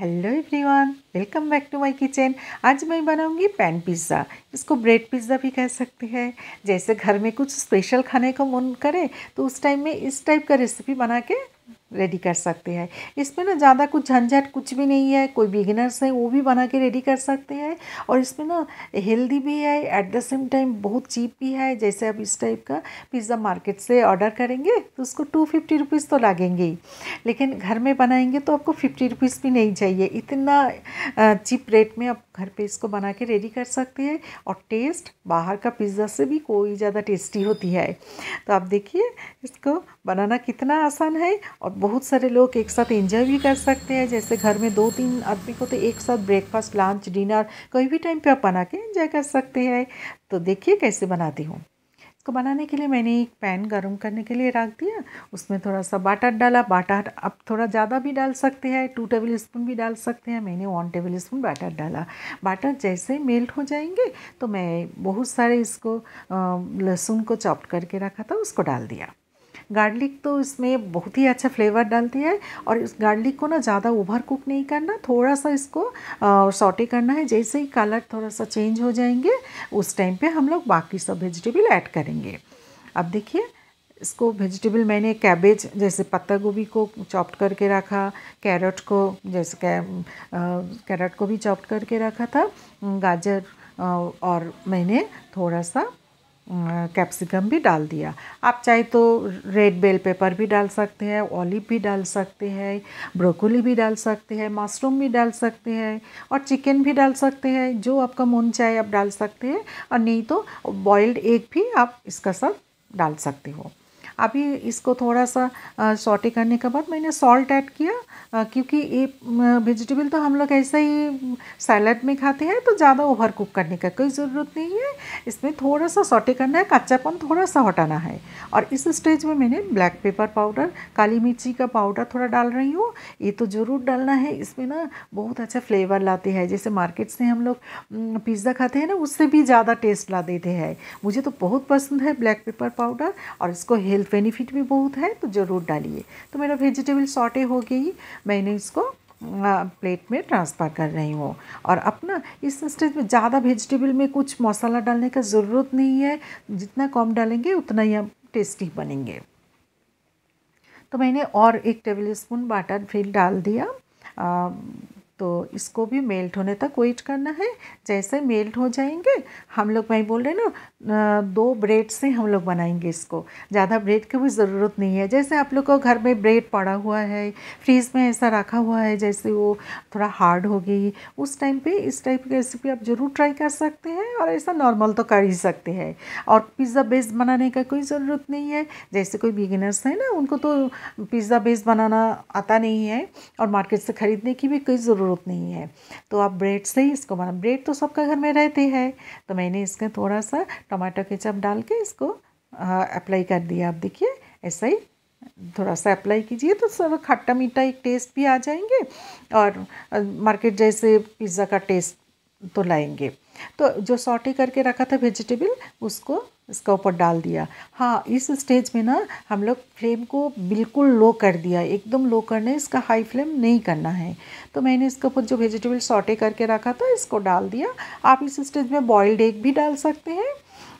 hello everyone welcome back to my kitchen आज मैं बनाऊंगी पैन पिज़्ज़ा इसको ब्रेड पिज़्ज़ा भी कह सकते हैं जैसे घर में कुछ स्पेशल खाने का मन करे तो उस टाइम में इस टाइप का रेसिपी बना के रेडी कर सकते हैं इसमें ना ज़्यादा कुछ झंझट कुछ भी नहीं है कोई बिगिनर्स हैं वो भी बना के रेडी कर सकते हैं और इसमें ना हेल्दी भी है एट द सेम टाइम बहुत चीप भी है जैसे आप इस टाइप का पिज़्ज़ा मार्केट से ऑर्डर करेंगे तो उसको टू फिफ्टी रुपीज़ तो लगेंगे ही लेकिन घर में बनाएंगे तो आपको फिफ्टी रुपीज़ भी नहीं चाहिए इतना चीप रेट में आप घर पर इसको बना के रेडी कर सकते हैं और टेस्ट बाहर का पिज़्ज़ा से भी कोई ज़्यादा टेस्टी होती है तो आप देखिए इसको बनाना कितना आसान है और बहुत सारे लोग एक साथ एंजॉय भी कर सकते हैं जैसे घर में दो तीन आदमी को तो एक साथ ब्रेकफास्ट लंच डिनर कोई भी टाइम पे आप बना के एंजॉय कर सकते हैं तो देखिए कैसे बनाती हूँ इसको बनाने के लिए मैंने एक पैन गर्म करने के लिए रख दिया उसमें थोड़ा सा बाटर डाला बाटर आप थोड़ा ज़्यादा भी डाल सकते हैं टू टेबल स्पून भी डाल सकते हैं मैंने वन टेबल स्पून बाटर डाला बाटर जैसे मेल्ट हो जाएंगे तो मैं बहुत सारे इसको लहसुन को चॉप करके रखा था उसको डाल दिया गार्लिक तो इसमें बहुत ही अच्छा फ्लेवर डालती है और इस गार्लिक को ना ज़्यादा ओवर कुक नहीं करना थोड़ा सा इसको सॉटे करना है जैसे ही कलर थोड़ा सा चेंज हो जाएंगे उस टाइम पे हम लोग बाकी सब वेजिटेबल ऐड करेंगे अब देखिए इसको वेजिटेबल मैंने कैबेज जैसे पत्ता गोभी को चॉप्ट करके रखा कैरेट को जैसे कैरेट को भी चॉप्ट करके रखा था गाजर और मैंने थोड़ा सा कैप्सिकम भी डाल दिया आप चाहे तो रेड बेल पेपर भी डाल सकते हैं ऑलिव भी डाल सकते हैं ब्रोकोली भी डाल सकते हैं मशरूम भी डाल सकते हैं और चिकन भी डाल सकते हैं जो आपका मन चाहे आप डाल सकते हैं और नहीं तो बॉइल्ड एग भी आप इसका साथ डाल सकते हो अभी इसको थोड़ा सा सॉटे करने के बाद मैंने सॉल्ट ऐड किया क्योंकि ये वेजिटेबल तो हम लोग ऐसे ही सैलड में खाते हैं तो ज़्यादा ओवर कुक करने का कोई ज़रूरत नहीं है इसमें थोड़ा सा सॉटे करना है कच्चापन थोड़ा सा हटाना है और इस स्टेज में मैंने ब्लैक पेपर पाउडर काली मिर्ची का पाउडर थोड़ा डाल रही हूँ ये तो ज़रूर डालना है इसमें ना बहुत अच्छा फ्लेवर लाते हैं जैसे मार्केट से हम लोग पिज़्ज़ा खाते हैं ना उससे भी ज़्यादा टेस्ट ला देते हैं मुझे तो बहुत पसंद है ब्लैक पेपर पाउडर और इसको हेल्थ हेल्थ बेनिफिट भी बहुत है तो ज़रूर डालिए तो मेरा वेजिटेबल सॉटे हो गई मैंने इसको प्लेट में ट्रांसफ़र कर रही हूँ और अपना इस स्टेज में ज़्यादा वेजिटेबल में कुछ मसाला डालने का ज़रूरत नहीं है जितना कम डालेंगे उतना ही हम टेस्टी बनेंगे तो मैंने और एक टेबल स्पून बाटर फिल डाल दिया तो इसको भी मेल्ट होने तक वेट करना है जैसे मेल्ट हो जाएंगे हम लोग मैं बोल रहे ना दो ब्रेड से हम लोग बनाएंगे इसको ज़्यादा ब्रेड की भी ज़रूरत नहीं है जैसे आप लोग को घर में ब्रेड पड़ा हुआ है फ्रीज़ में ऐसा रखा हुआ है जैसे वो थोड़ा हार्ड हो गई उस टाइम पे इस टाइप की रेसिपी आप ज़रूर ट्राई कर सकते हैं और ऐसा नॉर्मल तो कर ही सकते हैं और पिज़्ज़ा बेस बनाने का कोई ज़रूरत नहीं है जैसे कोई बिगिनर्स है ना उनको तो पिज़्ज़ा बेस बनाना आता नहीं है और मार्केट से ख़रीदने की भी कोई ज़रूरत ज़रूरत नहीं है तो आप ब्रेड से ही इसको बना ब्रेड तो सबका घर में रहते हैं तो मैंने इसमें थोड़ा सा टमाटो केचप डाल के इसको अप्लाई कर दिया आप देखिए ऐसा ही थोड़ा सा अप्लाई कीजिए तो सब खट्टा मीठा एक टेस्ट भी आ जाएंगे और मार्केट जैसे पिज़्ज़ा का टेस्ट तो लाएंगे तो जो सॉटे करके रखा था वेजिटेबल उसको इसका ऊपर डाल दिया हाँ इस स्टेज में ना हम लोग फ्लेम को बिल्कुल लो कर दिया एकदम लो करने इसका हाई फ्लेम नहीं करना है तो मैंने इसके ऊपर जो वेजिटेबल सॉटे करके रखा था इसको डाल दिया आप इस स्टेज में बॉइल्ड एग भी डाल सकते हैं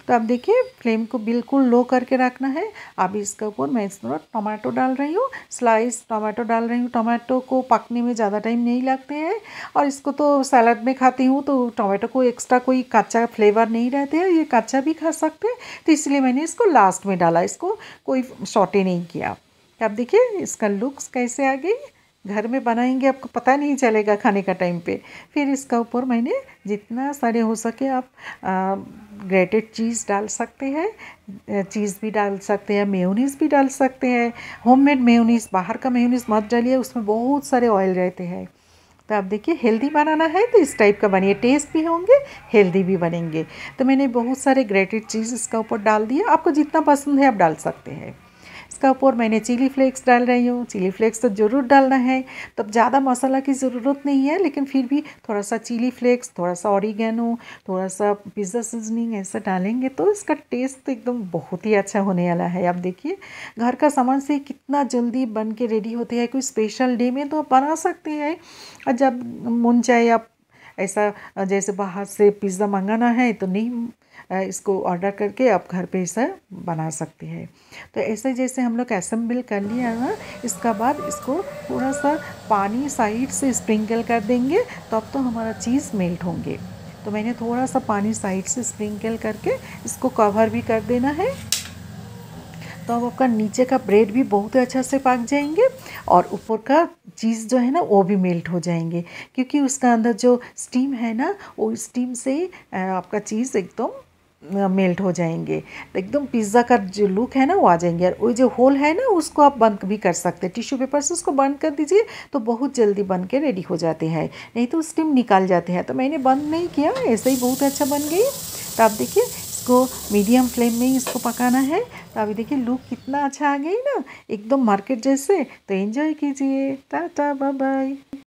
तो अब देखिए फ्लेम को बिल्कुल लो करके रखना है अब इसके ऊपर मैं तरह टमाटो डाल रही हूँ स्लाइस टमाटो डाल रही हूँ टमाटो को पकने में ज़्यादा टाइम नहीं लगते हैं और इसको तो सैलड में खाती हूँ तो टमाटो को एक्स्ट्रा कोई कच्चा फ्लेवर नहीं रहते हैं ये कच्चा भी खा सकते हैं तो इसलिए मैंने इसको लास्ट में डाला इसको कोई शॉटे नहीं किया अब देखिए इसका लुक्स कैसे आ गई घर में बनाएंगे आपको पता नहीं चलेगा खाने का टाइम पे फिर इसका ऊपर मैंने जितना सारे हो सके आप ग्रेटेड चीज़ डाल सकते हैं चीज़ भी डाल सकते हैं मेयोनीज़ भी डाल सकते हैं होममेड मेयोनीज़ बाहर का मेयोनीज़ मत डालिए उसमें बहुत सारे ऑयल रहते हैं तो आप देखिए हेल्दी बनाना है तो इस टाइप का बनिए टेस्ट भी होंगे हेल्दी भी बनेंगे तो मैंने बहुत सारे ग्रेटेड चीज़ इसका ऊपर डाल दिया आपको जितना पसंद है आप डाल सकते हैं इसका ऊपर मैंने चिली फ्लेक्स डाल रही हूँ चिली फ्लेक्स तो ज़रूर डालना है तब ज़्यादा मसाला की ज़रूरत नहीं है लेकिन फिर भी थोड़ा सा चिली फ्लेक्स थोड़ा सा ऑरिगेनो थोड़ा सा पिज़्ज़ा सीजनिंग ऐसा डालेंगे तो इसका टेस्ट तो एकदम बहुत ही अच्छा होने वाला है आप देखिए घर का सामान से कितना जल्दी बन के रेडी होते हैं कोई स्पेशल डे में तो आप बना सकते हैं और जब मुन चाहे आप ऐसा जैसे बाहर से पिज़्ज़ा मंगाना है तो नहीं इसको ऑर्डर करके आप घर पे ऐसा बना सकते हैं तो ऐसे जैसे हम लोग असम्बल कर लिया ना इसका बाद इसको थोड़ा सा पानी साइड से स्प्रिंकल कर देंगे तब तो हमारा चीज़ मेल्ट होंगे तो मैंने थोड़ा सा पानी साइड से स्प्रिंकल करके इसको कवर भी कर देना है तो अब आपका नीचे का ब्रेड भी बहुत अच्छा से पक जाएंगे और ऊपर का चीज़ जो है ना वो भी मेल्ट हो जाएंगे क्योंकि उसका अंदर जो स्टीम है ना वो स्टीम से आपका चीज़ एकदम मेल्ट हो जाएंगे तो एकदम पिज़्ज़ा का जो लुक है ना वो आ जाएंगे और वो जो होल है ना उसको आप बंद भी कर सकते हैं टिश्यू पेपर से उसको बंद कर दीजिए तो बहुत जल्दी बन के रेडी हो जाते हैं नहीं तो स्टीम निकाल जाते हैं तो मैंने बंद नहीं किया ऐसे ही बहुत अच्छा बन गई तो आप देखिए इसको मीडियम फ्लेम में ही इसको पकाना है तो अभी देखिए लुक कितना अच्छा आ गई ना एकदम मार्केट जैसे तो एंजॉय कीजिए टाटा बाय बाय